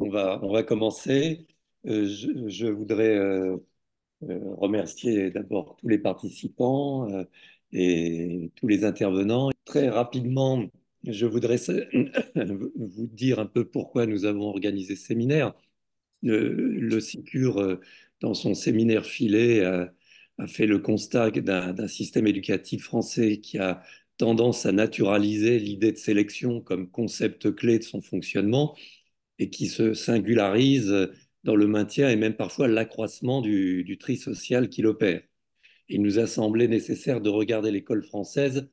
On va, on va commencer. Euh, je, voudrais euh, euh, remercier d'abord tous les participants et tous les intervenants. Très rapidement, je voudrais vous dire un peu pourquoi nous avons organisé ce séminaire. le SICUR, dans son séminaire filet, a, a fait le constat d'un système éducatif français qui a tendance à naturaliser l'idée de sélection comme concept clé de son fonctionnement et qui se singularise dans le maintien et même parfois l'accroissement du, tri social qui l'opère. Il nous a semblé nécessaire de regarder l'école française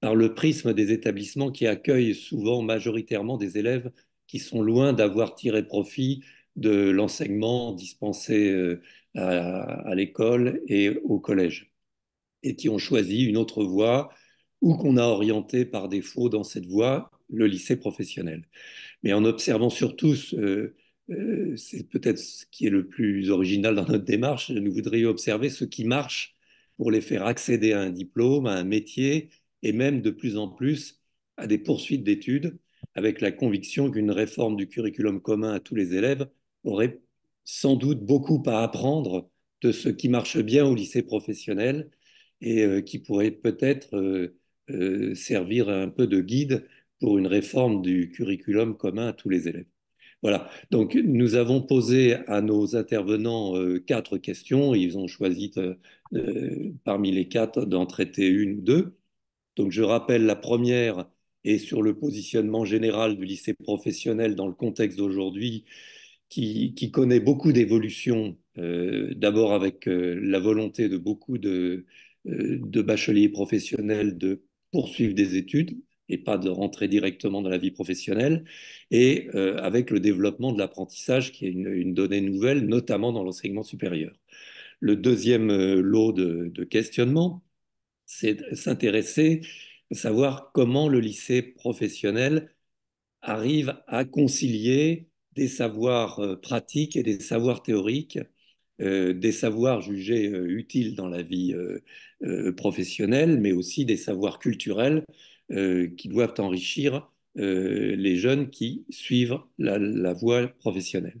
par le prisme des établissements qui accueillent souvent majoritairement des élèves qui sont loin d'avoir tiré profit de l'enseignement dispensé euh, à l'école et au collège, et qui ont choisi une autre voie ou qu'on a orienté par défaut dans cette voie le lycée professionnel. Mais en observant surtout, euh, c'est peut-être ce qui est le plus original dans notre démarche, nous voudrions observer ce qui marche pour les faire accéder à un diplôme, à un métier, et même de plus en plus à des poursuites d'études, avec la conviction qu'une réforme du curriculum commun à tous les élèves aurait sans doute beaucoup à apprendre de ce qui marche bien au lycée professionnel et euh, qui pourrait peut-être euh, servir un peu de guide pour une réforme du curriculum commun à tous les élèves. Voilà, donc nous avons posé à nos intervenants euh, quatre questions. Ils ont choisi euh, euh, parmi les quatre d'en traiter une ou deux. Donc je rappelle la première est sur le positionnement général du lycée professionnel dans le contexte d'aujourd'hui qui, connaît beaucoup d'évolutions, d'abord avec la volonté de beaucoup de bacheliers professionnels de poursuivre des études et pas de rentrer directement dans la vie professionnelle, et euh, avec le développement de l'apprentissage, qui est une, donnée nouvelle, notamment dans l'enseignement supérieur. Le deuxième euh, lot de, de questionnement, c'est s'intéresser, à savoir comment le lycée professionnel arrive à concilier des savoirs euh, pratiques et des savoirs théoriques, des savoirs jugés utiles dans la vie professionnelle, mais aussi des savoirs culturels euh, qui doivent enrichir euh, les jeunes qui suivent la, voie professionnelle.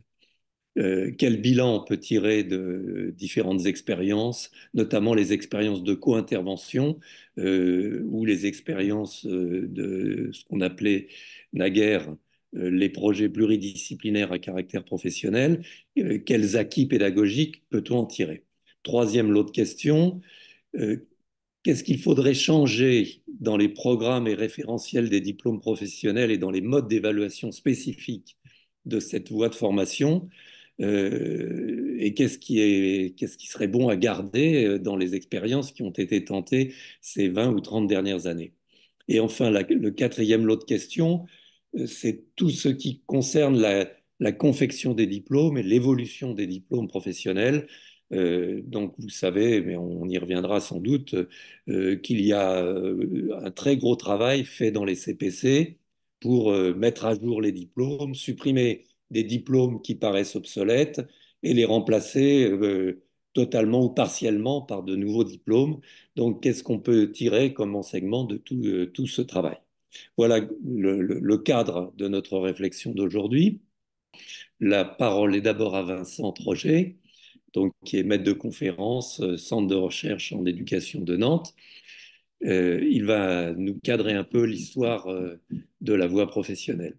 Euh, quel bilan on peut tirer de différentes expériences, notamment les expériences de co-intervention ou les expériences de ce qu'on appelait naguère les projets pluridisciplinaires à caractère professionnel, quels acquis pédagogiques peut-on en tirer Troisième lot question. questions, Qu'est-ce qu'il faudrait changer dans les programmes et référentiels des diplômes professionnels et dans les modes d'évaluation spécifiques de cette voie de formation euh, et qu'est-ce qui, serait bon à garder euh, dans les expériences qui ont été tentées ces 20 ou 30 dernières années. Et enfin, le quatrième lot de questions, euh, c'est tout ce qui concerne la confection des diplômes et l'évolution des diplômes professionnels euh, donc vous savez, mais on y reviendra sans doute, euh, qu'il y a euh, un très gros travail fait dans les CPC pour mettre à jour les diplômes, supprimer des diplômes qui paraissent obsolètes et les remplacer totalement ou partiellement par de nouveaux diplômes. Donc, qu'est-ce qu'on peut tirer comme enseignement de tout, ce travail Voilà le, le, cadre de notre réflexion d'aujourd'hui. La parole est d'abord à Vincent Troger, qui est maître de conférence, euh, centre de recherche en éducation de Nantes. Euh, il va nous cadrer un peu l'histoire euh, de la voie professionnelle.